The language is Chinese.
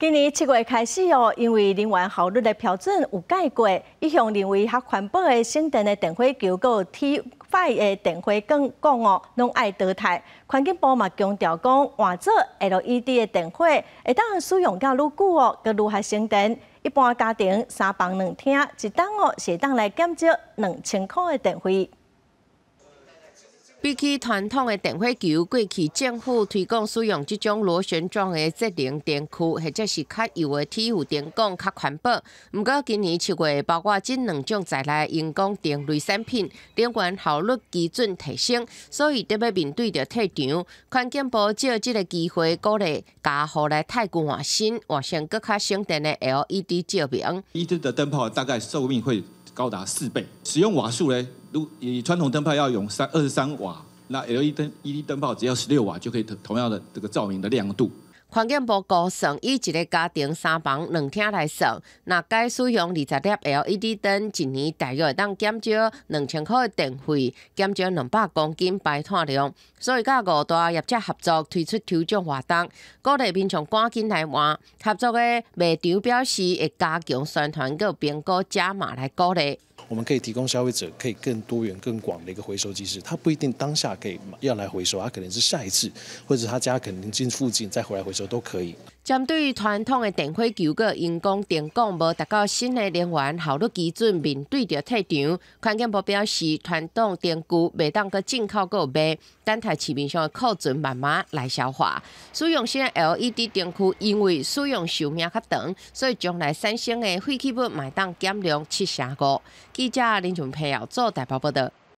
今年七月开始哦，因为能源效率的标准有改过，一向认为较环保的省电的电费较高，T 快的电费更贵哦，拢爱倒汰。环境部嘛强调讲，换做 LED 的电费，会当使用较愈久哦，佮如何省电？一般家庭三房两厅，一档哦，是当来减少两千块的电费。比起传统的电火球过去，政府推广使用即种螺旋状的节能电球，或者是较油的稀土电光，较环保。不过今年七月，包括即两种在内的荧光灯类产品，电源效率基准提升，所以得要面对着退场。环保部借即个机会鼓励加好来太古广新、换成更加省电的 LED 照明。伊的灯泡大概寿命会高达四倍，使用瓦数呢？如以传统灯泡要用三二十三瓦。那 LED 灯、LED 灯泡只要十六瓦就可以，同样的这个照明的亮度。环境部估算，以一个家庭三房两厅来算，那该使用二十粒 LED 灯，一年大约会当减少两千块的电费，减少两百公斤排碳量。所以，介五大业者合作推出抽奖活动，各地民众赶紧来玩。合作嘅卖场表示，会加强宣传，有苹果加码来鼓励。我们可以提供消费者可以更多元、更广的一个回收机制，他不一定当下可以要来回收，他可能是下一次，或者他家可能近附近再回来回收。则都可以。针对传统的电费、切割、因工电工无达到新的能源效率基准，面对着退场。关键目标是传统电弧未当个进口购买，单台市面上的库存慢慢来消化。使用新先 LED 电弧，因为使用寿命较长，所以将来产生的废弃物每当减量七成五。记者林俊培有做报报道。